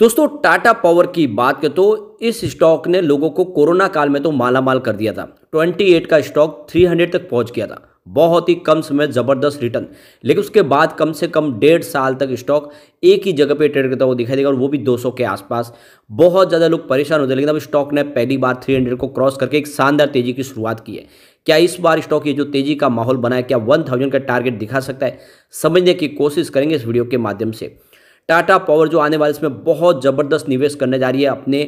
दोस्तों टाटा पावर की बात करें तो इस स्टॉक ने लोगों को कोरोना काल में तो मालामाल कर दिया था 28 का स्टॉक 300 तक पहुंच गया था बहुत ही कम समय ज़बरदस्त रिटर्न लेकिन उसके बाद कम से कम डेढ़ साल तक स्टॉक एक ही जगह पे ट्रेड करता हुआ दिखाई देगा और वो भी 200 के आसपास बहुत ज़्यादा लोग परेशान होते हैं लेकिन अब स्टॉक ने पहली बार 300 को क्रॉस करके एक शानदार तेज़ी की शुरुआत की है क्या इस बार स्टॉक ये जो तेज़ी का माहौल बना है क्या वन का टारगेट दिखा सकता है समझने की कोशिश करेंगे इस वीडियो के माध्यम से टाटा पावर जो आने वाले इसमें बहुत ज़बरदस्त निवेश करने जा रही है अपने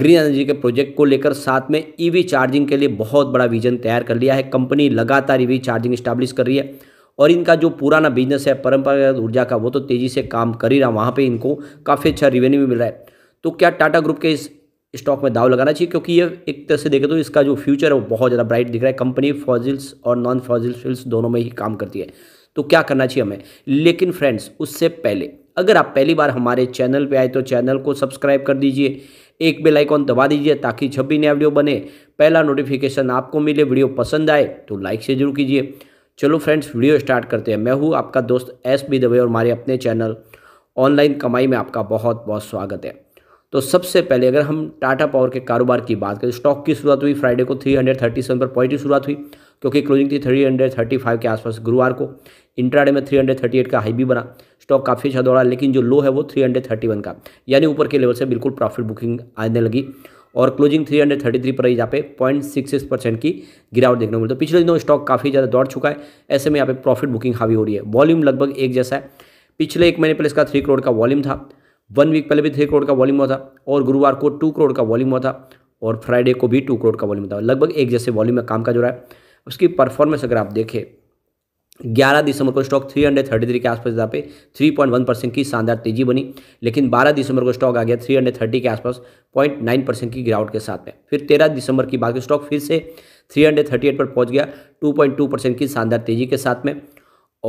ग्रीन एनर्जी के प्रोजेक्ट को लेकर साथ में ईवी e चार्जिंग के लिए बहुत बड़ा विजन तैयार कर लिया है कंपनी लगातार ईवी चार्जिंग स्टैब्लिश कर रही है और इनका जो पुराना बिजनेस है परंपरागत ऊर्जा का वो तो तेज़ी से काम कर ही रहा वहाँ पर इनको काफ़ी अच्छा रिवेन्यू भी मिल रहा है तो क्या टाटा ग्रुप के इस स्टॉक में दाव लगाना चाहिए क्योंकि ये एक तरह से देखें तो इसका जो फ्यूचर है वो बहुत ज़्यादा ब्राइट दिख रहा है कंपनी फॉजिल्स और नॉन फॉजिल्स दोनों में ही काम करती है तो क्या करना चाहिए हमें लेकिन फ्रेंड्स उससे पहले अगर आप पहली बार हमारे चैनल पे आए तो चैनल को सब्सक्राइब कर दीजिए एक बेल आइकॉन दबा दीजिए ताकि जब भी नया वीडियो बने पहला नोटिफिकेशन आपको मिले वीडियो पसंद आए तो लाइक से जरूर कीजिए चलो फ्रेंड्स वीडियो स्टार्ट करते हैं मैं हूँ आपका दोस्त एस बी दवे और हमारे अपने चैनल ऑनलाइन कमाई में आपका बहुत बहुत स्वागत है तो सबसे पहले अगर हम टाटा पावर के कारोबार की बात करें स्टॉक की शुरुआत हुई फ्राइडे को सेवन पर पॉइंट की शुरुआत हुई क्योंकि क्लोजिंग थी 335 के आसपास गुरुवार को इंट्राडे में 338 का हाई भी बना स्टॉक काफ़ी अच्छा दौड़ा लेकिन जो लो है वो 331 का यानी ऊपर के लेवल से बिल्कुल प्रॉफिट बुकिंग आने लगी और क्लोजिंग 333 पर यहाँ पे पॉइंट सिक्स सिक्स परसेंट की गिरावट देखने को मिलती है तो पिछले दिनों स्टॉक काफ़ी ज़्यादा दौड़ चुका है ऐसे में यहाँ पे प्रॉफिट बुकिंग हावी हो रही है वॉल्यूम लगभग एक जैसा है पिछले एक महीने पहले इसका थ्री करोड़ का वॉल्यूम था वन वीक पहले भी थ्री करोड़ का वॉल्यूम हुआ था और गुरुवार को टू करोड़ का वॉल्यूम हुआ था और फ्राइडे को भी टू करोड़ का वॉल्यूम था लगभग एक जैसे वॉल्यूम में काम का हो रहा है उसकी परफॉर्मेंस अगर आप देखें 11 दिसंबर को स्टॉक 333 के आसपास यहाँ पे 3.1 परसेंट की शानदार तेजी बनी लेकिन 12 दिसंबर को स्टॉक आ गया 330 के आसपास 0.9 परसेंट की गिरावट के साथ में फिर 13 दिसंबर की बात स्टॉक फिर से 338 पर पहुंच गया 2.2 परसेंट की शानदार तेजी के साथ में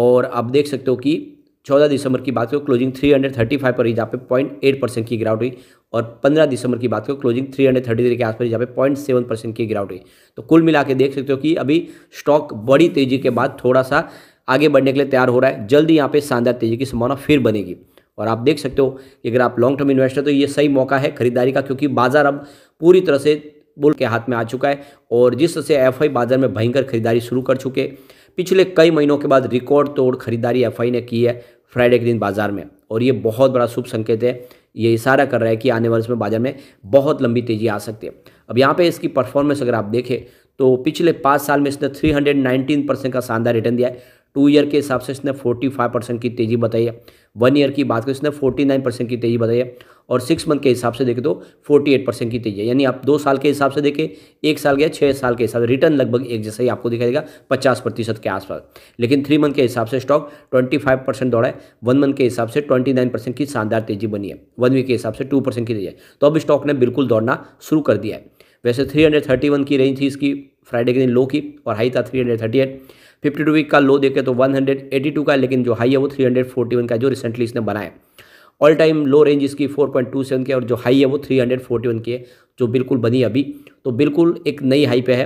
और आप देख सकते हो कि 14 दिसंबर की बात करो क्लोजिंग 335 पर ही जहाँ पे 0.8 परसेंट की गिरावट हुई और 15 दिसंबर की बात करो क्लोजिंग 333 के आसपास जहाँ पे 0.7 परसेंट की गिरावट हुई तो कुल मिला के देख सकते हो कि अभी स्टॉक बड़ी तेजी के बाद थोड़ा सा आगे बढ़ने के लिए तैयार हो रहा है जल्दी यहाँ पे शानदार तेजी की संभावना फिर बनेगी और आप देख सकते हो कि अगर आप लॉन्ग टर्म इन्वेस्टर तो ये सही मौका है खरीदारी का क्योंकि बाजार अब पूरी तरह से बुल के हाथ में आ चुका है और जिस तरह से एफ बाजार में भयंकर खरीदारी शुरू कर चुके पिछले कई महीनों के बाद रिकॉर्ड तोड़ खरीदारी एफ ने की है फ्राइडे के दिन बाजार में और ये बहुत बड़ा शुभ संकेत है ये इशारा कर रहा है कि आने वाले समय बाजार में बहुत लंबी तेजी आ सकती है अब यहाँ पे इसकी परफॉर्मेंस अगर आप देखें तो पिछले पाँच साल में इसने 319 परसेंट का शानदार रिटर्न दिया है टू ईयर के हिसाब से इसने फोर्टी फाइव परसेंट की तेज़ी बताई है वन ईयर की बात करें इसने फोर्टी नाइन परसेंट की तेज़ी बताई है और सिक्स मंथ के हिसाब से देखें तो फोर्टी एट परसेंट की तेज़ी है यानी आप दो साल के हिसाब से देखें एक साल गया छः साल के हिसाब से रिटर्न लगभग एक जैसा ही आपको दिखाई देगा पचास प्रतिशत के आसपास लेकिन थ्री मंथ के हिसाब से स्टॉक ट्वेंटी फाइव परसेंट दौड़ा है वन मंथ के हिसाब से ट्वेंटी नाइन परसेंट की शानदार तेज़ी बनी है वन वीक के हिसाब से टू परसेंट की तेज़ी है तो अब स्टॉक ने बिल्कुल दौड़ना शुरू कर दिया है वैसे थ्री हंड्रेड थर्टी वन की रेंज थी इसकी फ्राइडे के दिन लो की और हाई था three hundred thirty eight fifty two week का लो देखें तो टू का है लेकिन जो हाई है वो वन का है जो रिसेंटली इसने बनाया ऑल टाइम लो रेंज इसकी 4.27 की और जो हाई है वो 341 की है जो बिल्कुल बनी अभी तो बिल्कुल एक नई हाई पे है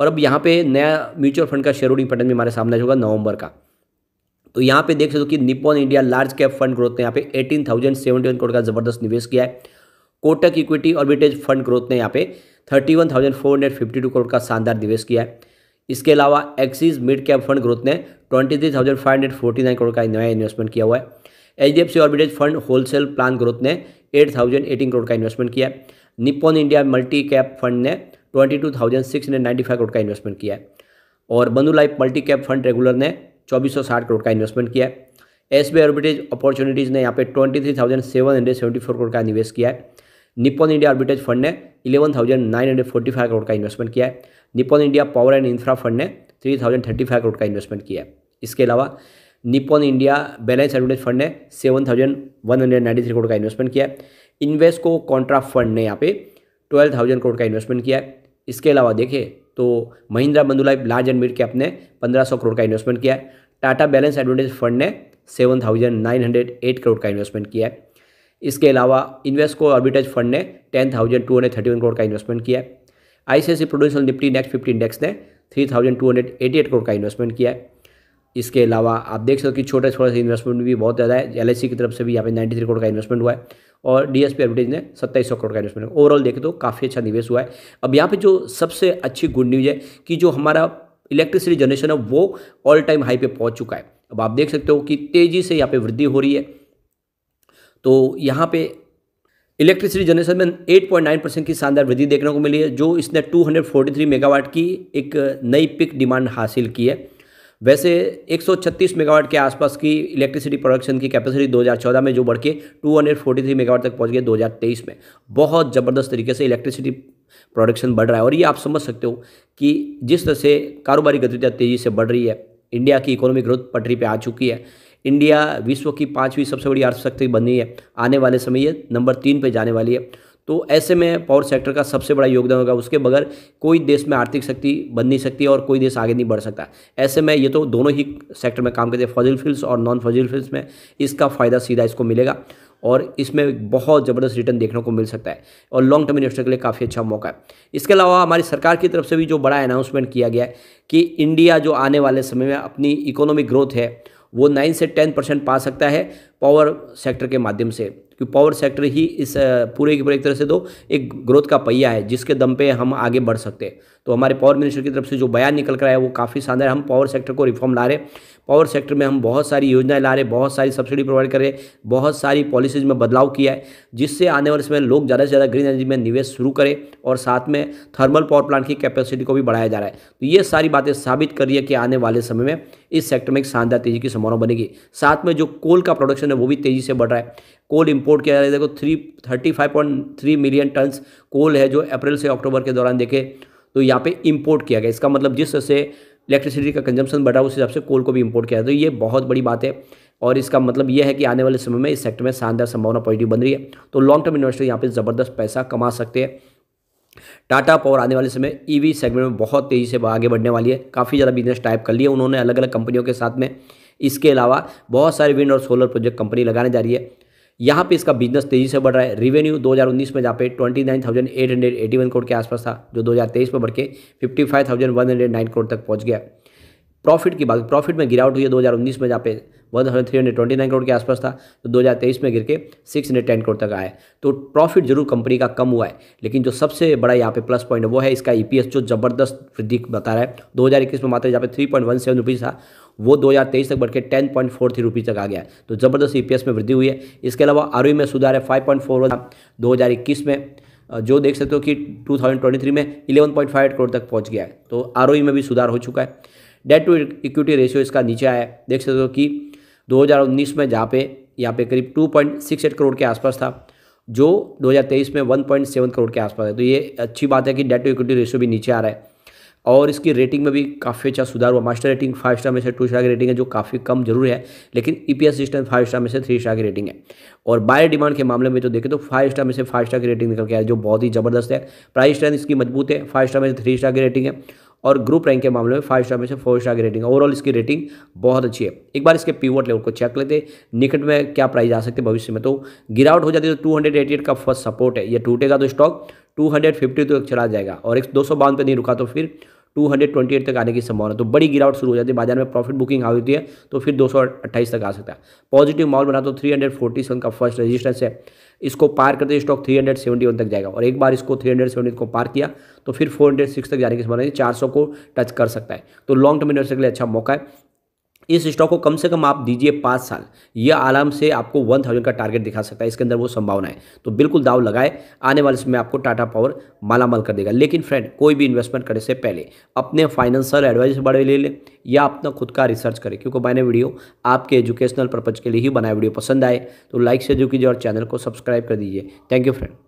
और अब यहाँ पे नया म्यूचुअल फंड का शेयर होल्डिंग पैटर्न भी हमारे सामने होगा नवंबर का तो यहाँ पे देख सकते हो कि Nippon India large cap fund growth ने यहाँ पे eighteen thousand seventy one crore का जबरदस्त निवेश किया है कोटक इक्विटी और ब्रिटेज फंड ग्रोथ ने यहाँ पे thirty one thousand four hundred fifty two crore का शानदार निवेश किया है इसके अलावा Axis mid cap fund growth ने twenty three thousand five hundred forty nine crore का नया इन्वेस्टमेंट किया हुआ है H D F C arbitrage fund wholesale plan growth ने एट थाउजेंड एटीन करोड़ का इन्वेस्टमेंट किया है Nippon India multi cap fund ने twenty two thousand six hundred ninety five crore का इन्वेस्टमेंट किया है और Manulife multi cap fund regular ने चौबीस सौ साठ करोड़ का इन्वेस्टमेंट किया है एस बी ऑर्बिटेज अपॉर्चुनिटीज़ ने यहाँ पे twenty three thousand seven hundred seventy four crore का निवेश किया है निपोन इंडिया ऑर्बिटेज फंड ने eleven thousand nine hundred forty five crore का इन्वेस्टमेंट किया है Nippon India power and infra fund ने three thousand thirty five crore का इन्वेस्टमेंट किया है इसके अलावा Nippon India balance advantage fund ने seven thousand one hundred ninety three crore का इन्वेस्टमेंट किया है इन्वेस्को कॉन्ट्रा फंड ने यहाँ पे ट्वेल्व थाउजेंड करोड़ का इन्वेस्टमेंट किया है इसके अलावा देखें तो Mahindra Manulife large and mid cap ने पंद्रह सौ करोड़ का इन्वेस्टमेंट किया है टाटा बैलेंस एडवेंटेज फंड ने seven thousand nine hundred eight crore का इन्वेस्टमेंट किया है इसके अलावा इन्वेस्को ऑर्बिटेज फंड ने ten thousand two hundred thirty one crore का इन्वेस्टमेंट किया है ICICI Prudential Nifty next fifty index ने three thousand two hundred eighty eight crore का इन्वेस्टमेंट किया है इसके अलावा आप देख सकते हो कि छोटा छोटा सा इन्वेस्टमेंट भी बहुत ज़्यादा है एल e की तरफ से भी यहाँ पे नाइन्टी थ्री करोड़ का इन्वेस्टमेंट हुआ है और डी एस पी ने सत्ताईस सौ करोड़ का इन्वेस्टमेंट ओवरऑल देखे तो काफ़ी अच्छा निवेश हुआ है अब यहाँ पे जो सबसे अच्छी गुड न्यूज़ है कि जो हमारा इलेक्ट्रिसिटी जनरेशन है वो ऑल टाइम हाई पे पहुँच चुका है अब आप देख सकते हो कि तेज़ी से यहाँ पर वृद्धि हो रही है तो यहाँ पे इलेक्ट्रिसिटी जनरेशन में 8.9 परसेंट की शानदार वृद्धि देखने को मिली है जो इसने 243 मेगावाट की एक नई पिक डिमांड हासिल की है वैसे 136 मेगावाट के आसपास की इलेक्ट्रिसिटी प्रोडक्शन की कैपेसिटी 2014 में जो बढ़ के 243 मेगावाट तक पहुंच गया 2023 में बहुत ज़बरदस्त तरीके से इलेक्ट्रिसिटी प्रोडक्शन बढ़ रहा है और ये आप समझ सकते हो कि जिस तरह से कारोबारी गतिविधियाँ तेज़ी से बढ़ रही है इंडिया की इकोनॉमिक ग्रोथ पटरी पर आ चुकी है इंडिया विश्व की पाँचवीं सबसे बड़ी अर्थशक्ति बनी है आने वाले समय ये नंबर तीन पे जाने वाली है तो ऐसे में पावर सेक्टर का सबसे बड़ा योगदान होगा उसके बगैर कोई देश में आर्थिक शक्ति बन नहीं सकती और कोई देश आगे नहीं बढ़ सकता ऐसे में ये तो दोनों ही सेक्टर में काम करते हैं फजिल फील्ड्स और नॉन फजिल फील्ड्स में इसका फ़ायदा सीधा इसको मिलेगा और इसमें बहुत ज़बरदस्त रिटर्न देखने को मिल सकता है और लॉन्ग टर्म इन्वेस्टर के लिए काफ़ी अच्छा मौका है इसके अलावा हमारी सरकार की तरफ से भी जो बड़ा अनाउंसमेंट किया गया है कि इंडिया जो आने वाले समय में अपनी इकोनॉमिक ग्रोथ है वो नाइन से टेन परसेंट पा सकता है पावर सेक्टर के माध्यम से क्योंकि पावर सेक्टर ही इस पूरे की पूरे एक तरह से दो तो एक ग्रोथ का पहिया है जिसके दम पे हम आगे बढ़ सकते हैं तो हमारे पावर मिनिस्टर की तरफ से जो बयान निकल कर आया वो काफ़ी शानदार हम पावर सेक्टर को रिफॉर्म ला रहे पावर सेक्टर में हम बहुत सारी योजनाएं ला रहे बहुत सारी सब्सिडी प्रोवाइड कर रहे बहुत सारी पॉलिसीज में बदलाव किया है जिससे आने वाले समय लोग ज़्यादा से ज़्यादा ग्रीन एनर्जी में निवेश शुरू करें और साथ में थर्मल पावर प्लांट की कैपेसिटी को भी बढ़ाया जा रहा है तो ये सारी बातें साबित कर रही है कि आने वाले समय में इस सेक्टर में एक शानदार तेज़ी की संभावना बनेगी साथ में जो कोल का प्रोडक्शन है वो भी तेज़ी से बढ़ रहा है कोल इम्पोर्ट किया जा रहा है देखो three thirty five point three million tons coal है जो अप्रैल से अक्टूबर के दौरान देखे तो यहाँ पे इंपोर्ट किया गया इसका मतलब जिस से इलेक्ट्रिसिटी का कंजम्पशन बढ़ा उस हिसाब से कोल को भी इंपोर्ट किया तो ये बहुत बड़ी बात है और इसका मतलब यह है कि आने वाले समय में इस सेक्टर में शानदार संभावना पॉजिटिव बन रही है तो लॉन्ग टर्म इन्वेस्टर यहाँ पर ज़बरदस्त पैसा कमा सकते हैं टाटा पावर आने वाले समय ईवी e सेगमेंट में बहुत तेज़ी से आगे बढ़ने वाली है काफ़ी ज़्यादा बिजनेस टाइप कर लिए उन्होंने अलग अलग कंपनियों के साथ में इसके अलावा बहुत सारे विंड और सोलर प्रोजेक्ट कंपनी लगाने जा रही है यहाँ पे इसका बिजनेस तेजी से बढ़ रहा है रिवेन्यू 2019 में जहाँ पे 29,881 करोड़ के आसपास था जो 2023 में बढ़ के 55,109 करोड़ तक पहुँच गया प्रॉफिट की बात प्रॉफिट में गिरावट हुई है 2019 में जहाँ पे 1329 करोड़ के आसपास था तो 2023 में गिर के 610 करोड़ तक आया तो प्रॉफिट जरूर कंपनी का कम हुआ है लेकिन जो सबसे बड़ा यहाँ पे प्लस पॉइंट है वो है इसका ईपीएस e जो ज़बरदस्त वृद्धि बता रहा है दो में मात्र जहाँ पे three point one seven rupees था वो तेईस तक बढ़कर टेन पॉइंट तक आ गया तो ज़बरदस्त ई e में वृद्धि हुई है इसके अलावा आर e में सुधार है हज़ार इक्कीस में जो देख सकते हो कि 2023 में 11.58 करोड़ तक पहुंच गया है तो आर e में भी सुधार हो चुका है डेट टू इक्विटी रेशियो इसका नीचे आया है देख सकते हो कि 2019 में जहाँ पे यहाँ पे करीब 2.68 करोड़ के आसपास था जो 2023 में 1.7 करोड़ के आसपास है तो ये अच्छी बात है कि डेट टू इक्विटी रेशियो भी नीचे आ रहा है और इसकी रेटिंग में भी काफ़ी अच्छा सुधार हुआ मास्टर रेटिंग फाइव स्टार में से टू स्टार की रेटिंग है जो काफ़ी कम जरूर है लेकिन E P S system five star में से थ्री स्टार की रेटिंग है और बाय डिमांड के मामले में तो देखें तो फाइव स्टार में से फाइव स्टार की रेटिंग निकल के आया जो बहुत ही ज़बरदस्त है प्राइस स्टैंड इसकी मजबूत है फाइव स्टार में से थ्री स्टार की रेटिंग है और ग्रुप रैंक के मामले में फाइव स्टार में से फोर स्टार की रेटिंग ओवरऑल इसकी रेटिंग बहुत अच्छी है एक बार इसके पीवर्ट लेवल को चेक लेते निकट में क्या प्राइस आ सकते भविष्य में तो गिरावट हो जाती है तो टू हंड्रेड एटी एट का फर्स्ट सपोर्ट है ये टूटेगा तो स्टॉक टू हंड्रेड फिफ्टी तो चला जाएगा और एक दो सौ पर नहीं रुका तो फिर टू हंड्रेड ट्वेंटी एट तक आने की संभावना तो बड़ी गिरावट शुरू हो जाती है बाजार में प्रॉफिट बुकिंग आ होती है तो फिर दो सौ तक आ सकता है पॉजिटिव माहौल बना तो थ्री हंड्रेड फोर्टी का फर्स्ट रेजिस्टेंस है इसको पार करते stock three hundred seventy one तक जाएगा और एक बार इसको थ्री हंड्रेड को पार किया तो फिर फोर हंड्रेड सिक्स तक जाने की संभावना है चार सौ को टच कर सकता है तो लॉन्ग टर्म इन्वेस्टर के लिए अच्छा मौका है इस स्टॉक को कम से कम आप दीजिए पाँच साल यह आराम से आपको वन थाउजेंड का टारगेट दिखा सकता है इसके अंदर वो संभावना है तो बिल्कुल दाव लगाए आने वाले समय आपको टाटा पावर मालामाल कर देगा लेकिन फ्रेंड कोई भी इन्वेस्टमेंट करने से पहले अपने फाइनेंशियल एडवाइजर बड़े ले लें या अपना खुद का रिसर्च करें क्योंकि मैंने वीडियो आपके एजुकेशनल पर्पज़ के लिए ही बनाया वीडियो पसंद आए तो लाइक से जो कीजिए और चैनल को सब्सक्राइब कर दीजिए थैंक यू फ्रेंड